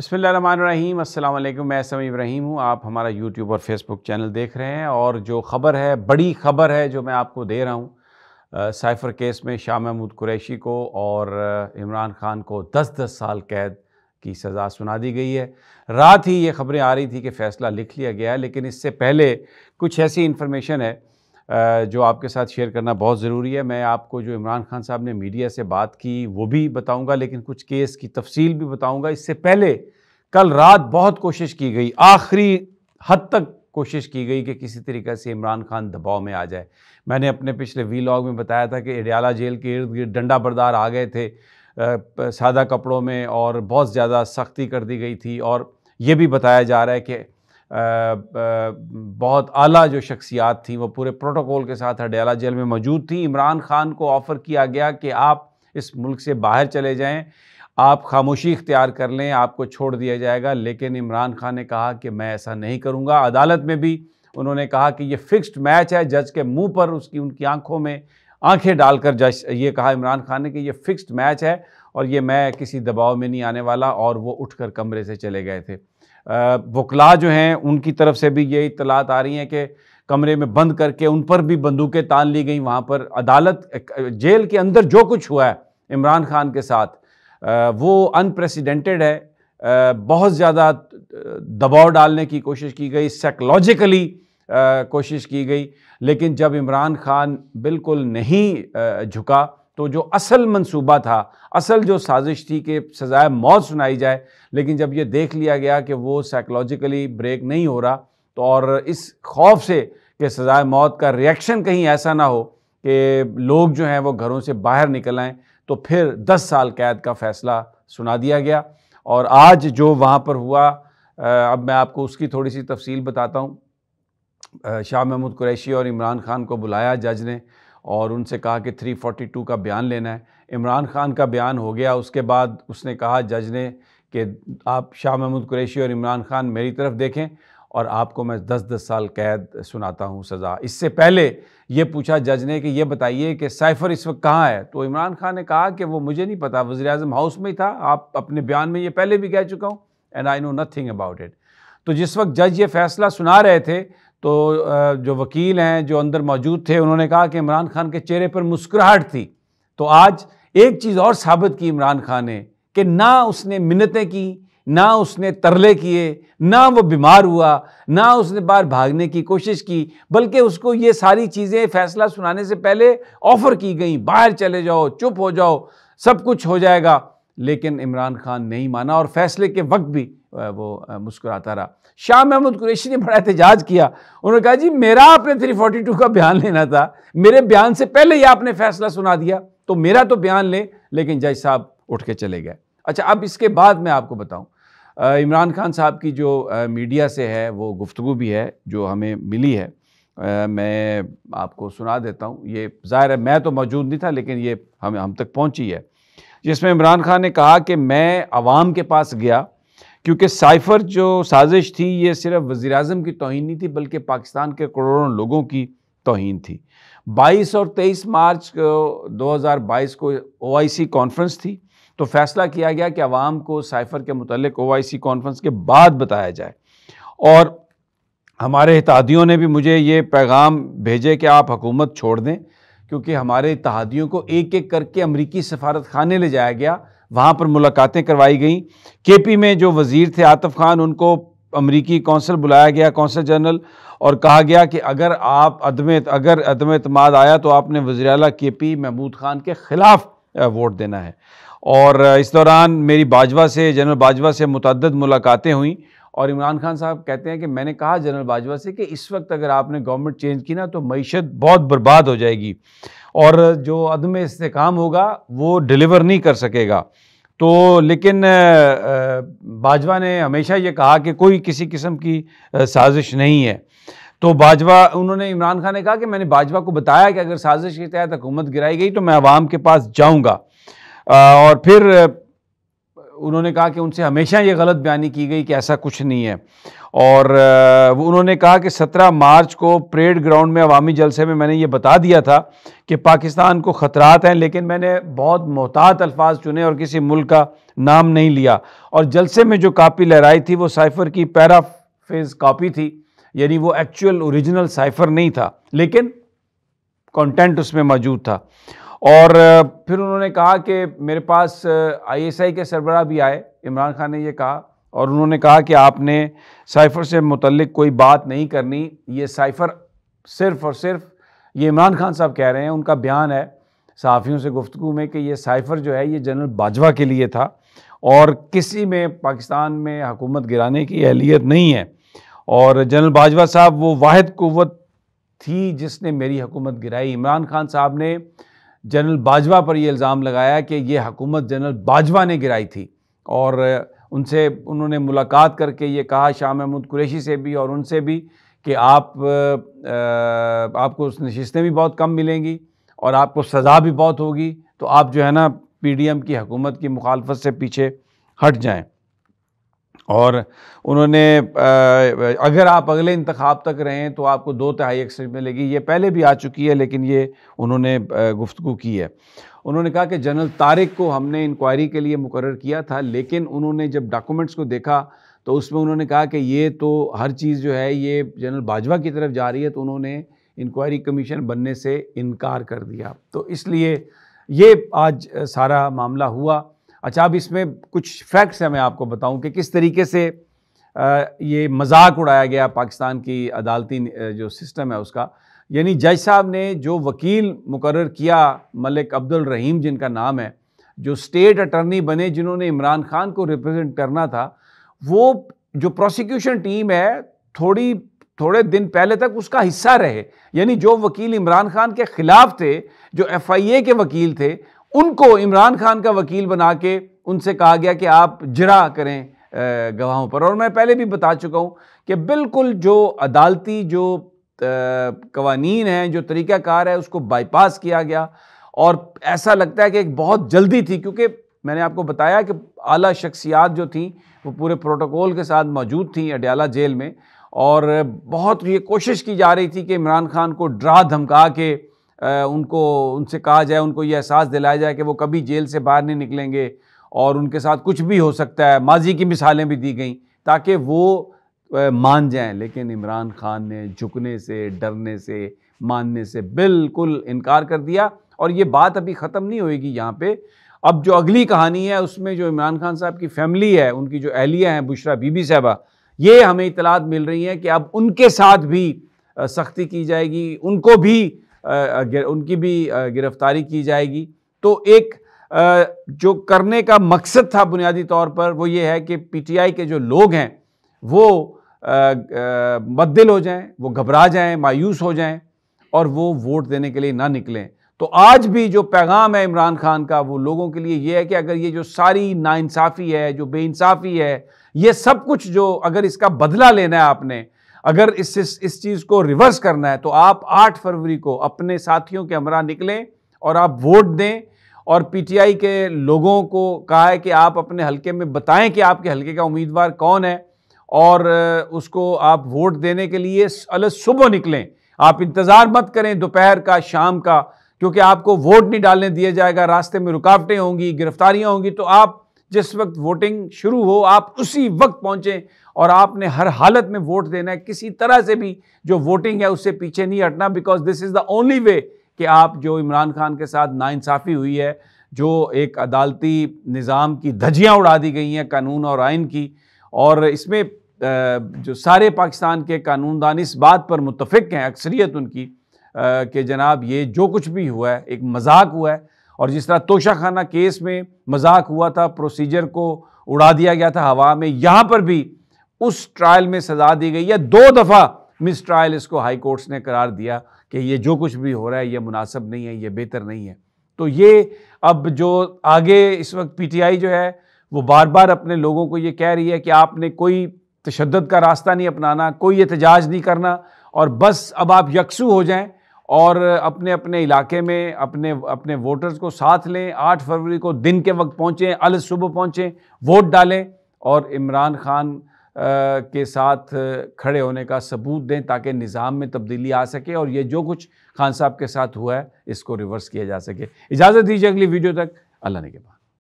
बसमीम असल मैं समी इब्राहिम हूँ आप हमारा यूट्यूब और फेसबुक चैनल देख रहे हैं और जो ख़बर है बड़ी ख़बर है जो मैं आपको दे रहा हूँ साइफ़र केस में शाह महमूद कुरैशी को और इमरान खान को दस दस साल कैद की सज़ा सुना दी गई है रात ही ये खबरें आ रही थी कि फ़ैसला लिख लिया गया है लेकिन इससे पहले कुछ ऐसी इन्फॉर्मेशन है जो आपके साथ शेयर करना बहुत ज़रूरी है मैं आपको जो इमरान खान साहब ने मीडिया से बात की वो भी बताऊँगा लेकिन कुछ केस की तफसील भी बताऊँगा इससे पहले कल रात बहुत कोशिश की गई आखिरी हद तक कोशिश की गई कि किसी तरीके से इमरान खान दबाव में आ जाए मैंने अपने पिछले वीलॉग में बताया था कि इडियाला जेल के इर्द गिर्द डंडा बरदार आ गए थे सादा कपड़ों में और बहुत ज़्यादा सख्ती कर दी गई थी और ये भी बताया जा रहा है कि बहुत आला जो शख्सियात थी वो पूरे प्रोटोकॉल के साथ हडयाला जेल में मौजूद थी इमरान खान को ऑफ़र किया गया कि आप इस मुल्क से बाहर चले जाएं आप खामोशी इख्तियार कर लें आपको छोड़ दिया जाएगा लेकिन इमरान खान ने कहा कि मैं ऐसा नहीं करूँगा अदालत में भी उन्होंने कहा कि ये फ़िक्स्ड मैच है जज के मुंह पर उसकी उनकी आंखों में आंखें डालकर जश ये कहा इमरान खान ने कि ये फिक्स्ड मैच है और ये मैं किसी दबाव में नहीं आने वाला और वो उठकर कमरे से चले गए थे वकला जो हैं उनकी तरफ से भी ये इतलात आ रही हैं कि कमरे में बंद करके उन पर भी बंदूकें तान ली गई वहाँ पर अदालत जेल के अंदर जो कुछ हुआ है इमरान खान के साथ वो अनप्रेसिडेंटेड है बहुत ज़्यादा दबाव डालने की कोशिश की गई साइकोलॉजिकली कोशिश की गई लेकिन जब इमरान खान बिल्कुल नहीं झुका तो जो असल मंसूबा था असल जो साजिश थी कि सजाए मौत सुनाई जाए लेकिन जब ये देख लिया गया कि वो साइकोलॉजिकली ब्रेक नहीं हो रहा तो और इस खौफ से कि सजाए मौत का रिएक्शन कहीं ऐसा ना हो कि लोग जो हैं वो घरों से बाहर निकल आएँ तो फिर दस साल कैद का फैसला सुना दिया गया और आज जो वहाँ पर हुआ अब मैं आपको उसकी थोड़ी सी तफसील बताता हूँ शाह महमूद कुरैशी और इमरान खान को बुलाया जज ने और उनसे कहा कि 342 का बयान लेना है इमरान खान का बयान हो गया उसके बाद उसने कहा जज ने कि आप शाह महमूद कुरैशी और इमरान खान मेरी तरफ देखें और आपको मैं दस दस साल कैद सुनाता हूँ सज़ा इससे पहले ये पूछा जज ने कि ये बताइए कि साइफ़र इस वक्त कहाँ है तो इमरान खान ने कहा कि वो मुझे नहीं पता वज़ी अजम हाउस में ही था आप अपने बयान में ये पहले भी कह चुका हूँ and I know nothing about it तो जिस वक्त जज ये फ़ैसला सुना रहे थे तो जो वकील हैं जो अंदर मौजूद थे उन्होंने कहा कि इमरान खान के चेहरे पर मुस्कुराहट थी तो आज एक चीज़ और साबित की इमरान खान ने कि ना उसने मिन्नतें की ना उसने तरले किए ना वो बीमार हुआ ना उसने बाहर भागने की कोशिश की बल्कि उसको ये सारी चीज़ें फैसला सुनाने से पहले ऑफ़र की गई बाहर चले जाओ चुप हो जाओ सब कुछ हो जाएगा लेकिन इमरान खान नहीं माना और फैसले के वक्त भी वो मुस्कुराता रहा शाह महमूद कुरैशी ने बड़ा एहतजाज किया उन्होंने कहा जी मेरा आपने 342 का बयान लेना था मेरे बयान से पहले ही आपने फैसला सुना दिया तो मेरा तो बयान ले, लेकिन जज साहब उठ के चले गए अच्छा अब इसके बाद मैं आपको बताऊँ इमरान खान साहब की जो मीडिया से है वो गुफ्तु भी है जो हमें मिली है आ, मैं आपको सुना देता हूँ ये ज़ाहिर है मैं तो मौजूद नहीं था लेकिन ये हम हम तक पहुँची है जिसमें इमरान खान ने कहा कि मैं आवाम के पास गया क्योंकि साइफर जो साजिश थी ये सिर्फ वज़ी अजम की तोहन नहीं थी बल्कि पाकिस्तान के करोड़ों लोगों की तोहन थी 22 और 23 मार्च को 2022 को ओआईसी कॉन्फ्रेंस थी तो फैसला किया गया कि आवाम को साइफर के मतलब ओआईसी कॉन्फ्रेंस के बाद बताया जाए और हमारे इतिहादियों ने भी मुझे ये पैगाम भेजे कि आप हुकूमत छोड़ दें क्योंकि हमारे इतिहादियों को एक एक करके अमरीकी सफारत खाने ले जाया गया वहाँ पर मुलाकातें करवाई गई के पी में जो वज़ीर थे आतफ खान उनको अमरीकी कौंसल बुलाया गया कौंसल जनरल और कहा गया कि अगर आप अदम अगर अदम अतमाद आया तो आपने वजी के पी महमूद खान के ख़िलाफ़ वोट देना है और इस दौरान मेरी बाजवा से जनरल बाजवा से मुतद मुलाकातें हुई और इमरान खान साहब कहते हैं कि मैंने कहा जनरल बाजवा से कि इस वक्त अगर आपने गवर्नमेंट चेंज की ना तो मीशत बहुत बर्बाद हो जाएगी और जो अदम इसकाम होगा वो डिलीवर नहीं कर सकेगा तो लेकिन बाजवा ने हमेशा ये कहा कि कोई किसी किस्म की साजिश नहीं है तो बाजवा उन्होंने इमरान खान ने कहा कि मैंने बाजवा को बताया कि अगर साजिश के तहत हुकूमत गिराई गई तो मैं आवाम के पास जाऊँगा और फिर उन्होंने कहा कि उनसे हमेशा ये गलत बयानी की गई कि ऐसा कुछ नहीं है और उन्होंने कहा कि 17 मार्च को परेड ग्राउंड में अवामी जलसे में मैंने ये बता दिया था कि पाकिस्तान को ख़तरात हैं लेकिन मैंने बहुत मोहतात अल्फाज चुने और किसी मुल्क का नाम नहीं लिया और जलसे में जो कापी लहराई थी वो साइफ़र की पैराफेज कापी थी यानी वो एक्चुअल औरिजिनल साइफ़र नहीं था लेकिन कॉन्टेंट उसमें मौजूद था और फिर उन्होंने कहा कि मेरे पास आईएसआई के सरबराह भी आए इमरान खान ने ये कहा और उन्होंने कहा कि आपने साइफर से मुतलक कोई बात नहीं करनी ये साइफर सिर्फ और सिर्फ ये इमरान खान साहब कह रहे हैं उनका बयान है सहाफ़ियों से गुफ्तु में कि ये साइफर जो है ये जनरल बाजवा के लिए था और किसी में पाकिस्तान में हुकूमत गिराने की अहलियत नहीं है और जनरल बाजवा साहब वो वाद कुत थी जिसने मेरी हुकूमत गिराई इमरान खान साहब ने जनरल बाजवा पर यह इल्ज़ाम लगाया कि ये हकूमत जनरल बाजवा ने गिराई थी और उनसे उन्होंने मुलाकात करके ये कहा शाह महमूद कुरैशी से भी और उनसे भी कि आप आ, आपको उस नशस्तें भी बहुत कम मिलेंगी और आपको सज़ा भी बहुत होगी तो आप जो है ना पीडीएम की हकूमत की मुखालफत से पीछे हट जाएं और उन्होंने अगर आप अगले इंतखब तक रहें तो आपको दो तहाई एक्सेंट मिलेगी ये पहले भी आ चुकी है लेकिन ये उन्होंने गुफ्तु की है उन्होंने कहा कि जनरल तारिक को हमने इंक्वायरी के लिए मुकर किया था लेकिन उन्होंने जब डॉक्यूमेंट्स को देखा तो उसमें उन्होंने कहा कि ये तो हर चीज़ जो है ये जनरल बाजवा की तरफ जा रही है तो उन्होंने इंक्वायरी कमीशन बनने से इनकार कर दिया तो इसलिए ये आज सारा मामला हुआ अच्छा अब इसमें कुछ फैक्ट्स हैं मैं आपको बताऊं कि किस तरीके से ये मजाक उड़ाया गया पाकिस्तान की अदालती जो सिस्टम है उसका यानी जज साहब ने जो वकील मुकर किया मलिक अब्दुल रहीम जिनका नाम है जो स्टेट अटर्नी बने जिन्होंने इमरान खान को रिप्रेजेंट करना था वो जो प्रोसिक्यूशन टीम है थोड़ी थोड़े दिन पहले तक उसका हिस्सा रहे यानी जो वकील इमरान खान के ख़िलाफ़ थे जो एफ आई ए के वकील थे उनको इमरान खान का वकील बना के उनसे कहा गया कि आप जरा करें गवाहों पर और मैं पहले भी बता चुका हूँ कि बिल्कुल जो अदालती जो कवानीन हैं जो तरीक़ाकार है उसको बाईपास किया गया और ऐसा लगता है कि एक बहुत जल्दी थी क्योंकि मैंने आपको बताया कि आला शख्सियात जो थी वो पूरे प्रोटोकॉल के साथ मौजूद थी अडयाला जेल में और बहुत ये कोशिश की जा रही थी कि इमरान खान को ड्रा धमका के उनको उनसे कहा जाए उनको ये एहसास दिलाया जाए कि वो कभी जेल से बाहर नहीं निकलेंगे और उनके साथ कुछ भी हो सकता है माजी की मिसालें भी दी गई ताकि वो मान जाएं लेकिन इमरान खान ने झुकने से डरने से मानने से बिल्कुल इनकार कर दिया और ये बात अभी ख़त्म नहीं होएगी यहाँ पे अब जो अगली कहानी है उसमें जो इमरान खान साहब की फैमिली है उनकी जो एहलियाँ हैं बुशरा बीबी साहबा ये हमें इतलात मिल रही हैं कि अब उनके साथ भी सख्ती की जाएगी उनको भी उनकी भी गिरफ्तारी की जाएगी तो एक जो करने का मकसद था बुनियादी तौर पर वो ये है कि पीटीआई के जो लोग हैं वो बदल हो जाएं वो घबरा जाएं मायूस हो जाएं और वो वोट देने के लिए ना निकलें तो आज भी जो पैगाम है इमरान खान का वो लोगों के लिए ये है कि अगर ये जो सारी नाइंसाफ़ी है जो बेइंसाफ़ी है ये सब कुछ जो अगर इसका बदला लेना है आपने अगर इस इस, इस चीज़ को रिवर्स करना है तो आप 8 फरवरी को अपने साथियों के हमरा निकलें और आप वोट दें और पीटीआई के लोगों को कहा है कि आप अपने हलके में बताएं कि आपके हलके का उम्मीदवार कौन है और उसको आप वोट देने के लिए अलग सुबह निकलें आप इंतज़ार मत करें दोपहर का शाम का क्योंकि आपको वोट नहीं डालने दिया जाएगा रास्ते में रुकावटें होंगी गिरफ्तारियां होंगी तो आप जिस वक्त वोटिंग शुरू हो आप उसी वक्त पहुँचें और आपने हर हालत में वोट देना है किसी तरह से भी जो वोटिंग है उससे पीछे नहीं हटना because this is the only way कि आप जो इमरान खान के साथ नाइंसाफ़ी हुई है जो एक अदालती निज़ाम की धजियाँ उड़ा दी गई हैं कानून और आइन की और इसमें जो सारे पाकिस्तान के कानूनदान इस बात पर मुतफ़ हैं अक्सरियत उनकी कि जनाब ये जो कुछ भी हुआ है एक मजाक हुआ है और जिस तरह तोशा खाना केस में मजाक हुआ था प्रोसीजर को उड़ा दिया गया था हवा में यहाँ पर भी उस ट्रायल में सजा दी गई या दो दफ़ा मिस ट्रायल इसको हाई कोर्ट्स ने करार दिया कि ये जो कुछ भी हो रहा है ये मुनासिब नहीं है ये बेहतर नहीं है तो ये अब जो आगे इस वक्त पीटीआई जो है वो बार बार अपने लोगों को ये कह रही है कि आपने कोई तशद का रास्ता नहीं अपनाना कोई एहतजाज नहीं करना और बस अब आप यकसू हो जाएं और अपने अपने इलाके में अपने अपने वोटर्स को साथ लें आठ फरवरी को दिन के वक्त पहुँचें अल सुबह पहुँचें वोट डालें और इमरान खान के साथ खड़े होने का सबूत दें ताकि निज़ाम में तब्दीली आ सके और ये जो कुछ खान साहब के साथ हुआ है इसको रिवर्स किया जा सके इजाज़त दीजिए अगली वीडियो तक अल्लाह ने के बाद